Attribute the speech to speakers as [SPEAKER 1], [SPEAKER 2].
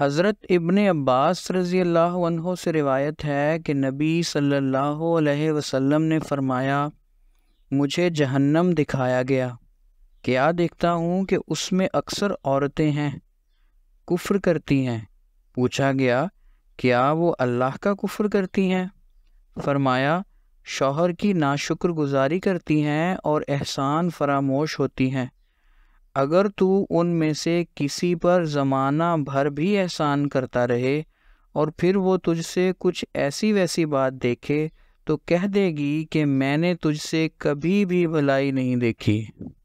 [SPEAKER 1] हज़रत इब्न अब्बास रज़ी अल्लाह से रिवायत है कि नबी सल्लल्लाहु अलैहि वसल्लम ने फ़रमाया मुझे जहन्नम दिखाया गया क्या देखता हूँ कि उसमें अक्सर औरतें हैं कुफ्र करती हैं पूछा गया क्या वो अल्लाह का कुफ्र करती हैं फरमाया शौहर की गुज़ारी करती हैं और एहसान फरामोश होती हैं अगर तू उनमें से किसी पर ज़माना भर भी एहसान करता रहे और फिर वो तुझसे कुछ ऐसी वैसी बात देखे तो कह देगी कि मैंने तुझसे कभी भी भलाई नहीं देखी